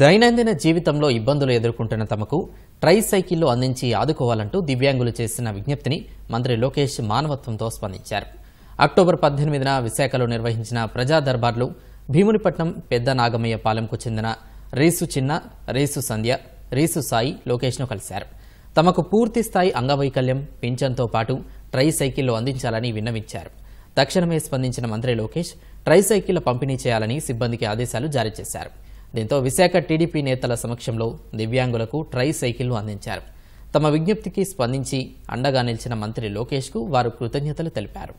దైనందిన జీవితంలో ఇబ్బందులు ఎదుర్కొంటున్న తమకు ట్రై సైకిల్లో అందించి ఆదుకోవాలంటూ దివ్యాంగులు చేసిన విజ్ఞప్తిని మంత్రి లోకేష్ మానవత్వంతో స్పందించారు అక్టోబర్ పద్దెనిమిదిన విశాఖలో నిర్వహించిన ప్రజా దర్బార్లు భీమునిపట్నం పెద్ద నాగమయ్య పాలెంకు చెందిన రేసు చిన్న రేసు సంధ్య రేసు సాయి లోకేష్ను కలిశారు తమకు పూర్తి స్థాయి అంగవైకల్యం పింఛన్తో పాటు ట్రై సైకిల్లో అందించాలని విన్నవించారు తక్షణమే స్పందించిన మంత్రి లోకేష్ ట్రై సైకిళ్ల పంపిణీ చేయాలని సిబ్బందికి ఆదేశాలు జారీ చేశారు దీంతో విశాఖ టీడీపీ నేతల సమక్షంలో దివ్యాంగులకు ట్రై సైకిళ్లు అందించారు తమ విజ్ఞప్తికి స్పందించి అండగా నిలిచిన మంత్రి లోకేష్కు వారు కృతజ్ఞతలు తెలిపారు